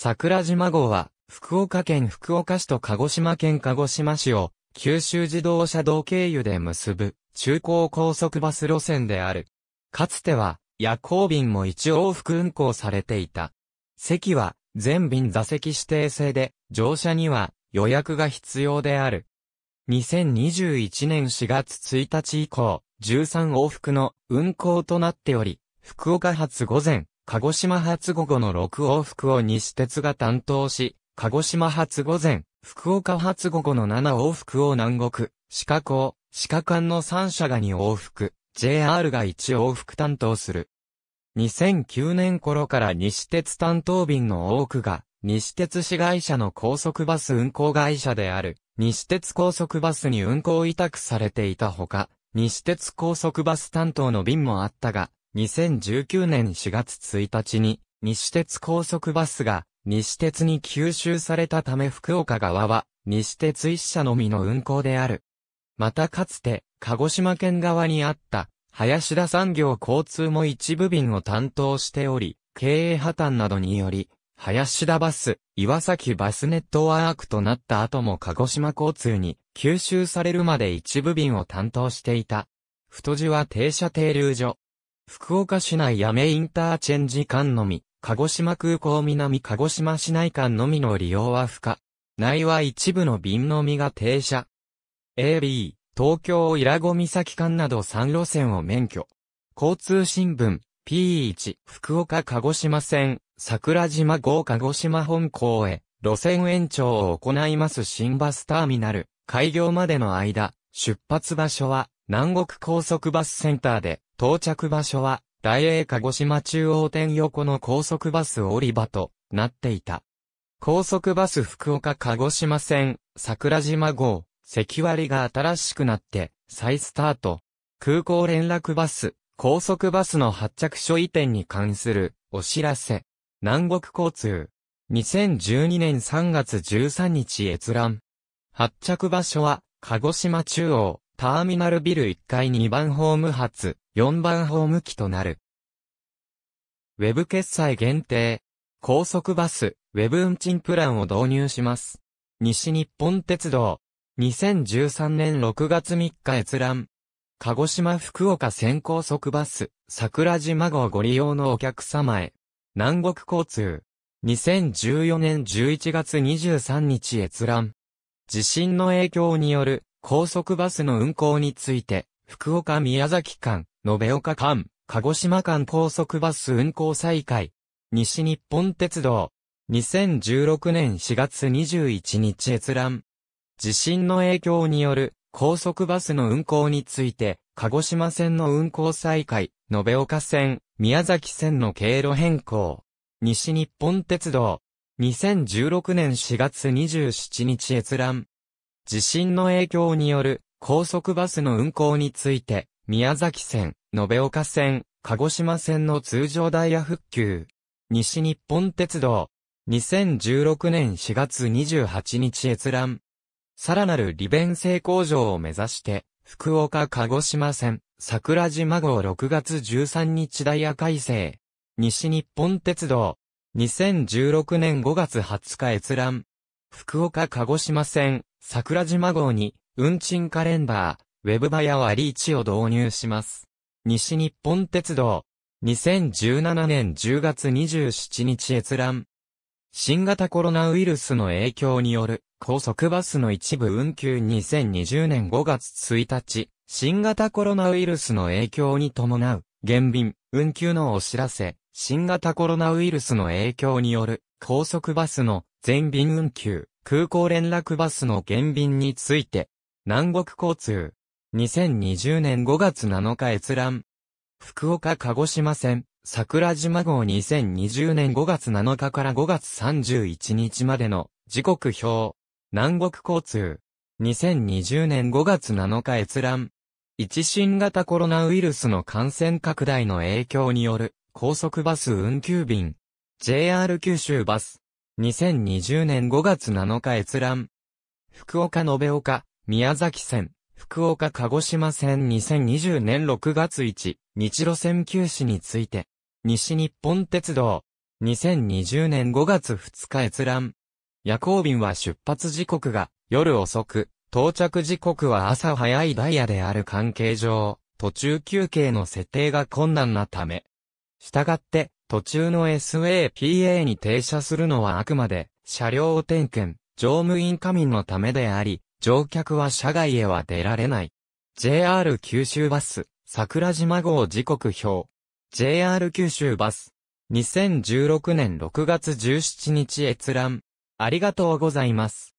桜島号は、福岡県福岡市と鹿児島県鹿児島市を、九州自動車道経由で結ぶ、中高高速バス路線である。かつては、夜行便も一往復運行されていた。席は、全便座席指定制で、乗車には予約が必要である。2021年4月1日以降、13往復の運行となっており、福岡発午前、鹿児島発午後の6往復を西鉄が担当し、鹿児島発午前、福岡発午後の7往復を南国、鹿港、鹿間の3社が2往復、JR が1往復担当する。2009年頃から西鉄担当便の多くが、西鉄市会社の高速バス運行会社である、西鉄高速バスに運行委託されていたほか、西鉄高速バス担当の便もあったが、2019年4月1日に、西鉄高速バスが、西鉄に吸収されたため福岡側は、西鉄一社のみの運行である。またかつて、鹿児島県側にあった、林田産業交通も一部便を担当しており、経営破綻などにより、林田バス、岩崎バスネットワークとなった後も鹿児島交通に吸収されるまで一部便を担当していた。太字は停車停留所、福岡市内やめインターチェンジ間のみ、鹿児島空港南鹿児島市内間のみの利用は不可。内は一部の便のみが停車。AB、東京伊良湖岬間など3路線を免許。交通新聞、P1、福岡鹿児島線、桜島号鹿児島本港へ、路線延長を行います新バスターミナル、開業までの間、出発場所は、南国高速バスセンターで、到着場所は、大英鹿児島中央店横の高速バス降り場となっていた。高速バス福岡鹿児島線、桜島号、関割が新しくなって、再スタート。空港連絡バス、高速バスの発着所移転に関するお知らせ。南国交通。2012年3月13日閲覧。発着場所は、鹿児島中央、ターミナルビル1階2番ホーム発、4番ホーム機となる。ウェブ決済限定、高速バス、ウェブ運賃プランを導入します。西日本鉄道、2013年6月3日閲覧。鹿児島福岡線高速バス、桜島号ご利用のお客様へ。南国交通。2014年11月23日閲覧。地震の影響による高速バスの運行について、福岡宮崎間、延岡間、鹿児島間高速バス運行再開。西日本鉄道。2016年4月21日閲覧。地震の影響による高速バスの運行について、鹿児島線の運行再開、延岡線、宮崎線の経路変更。西日本鉄道。2016年4月27日閲覧。地震の影響による高速バスの運行について、宮崎線、延岡線、鹿児島線の通常ダイヤ復旧。西日本鉄道。2016年4月28日閲覧。さらなる利便性向上を目指して、福岡鹿児島線、桜島号6月13日ダイヤ改正。西日本鉄道。2016年5月20日閲覧。福岡鹿児島線、桜島号に、運賃カレンダー、ウェブバヤ割り1を導入します。西日本鉄道。2017年10月27日閲覧。新型コロナウイルスの影響による高速バスの一部運休2020年5月1日、新型コロナウイルスの影響に伴う減便、運休のお知らせ、新型コロナウイルスの影響による高速バスの全便運休、空港連絡バスの減便について、南国交通、2020年5月7日閲覧。福岡鹿児島線、桜島号2020年5月7日から5月31日までの時刻表。南国交通。2020年5月7日閲覧。一新型コロナウイルスの感染拡大の影響による高速バス運休便。JR 九州バス。2020年5月7日閲覧。福岡延岡、宮崎線。福岡鹿児島線2020年6月1日路線休止について、西日本鉄道、2020年5月2日閲覧。夜行便は出発時刻が夜遅く、到着時刻は朝早いダイヤである関係上、途中休憩の設定が困難なため。したがって、途中の SAPA に停車するのはあくまで、車両点検、乗務員仮味のためであり、乗客は車外へは出られない。JR 九州バス、桜島号時刻表。JR 九州バス。2016年6月17日閲覧。ありがとうございます。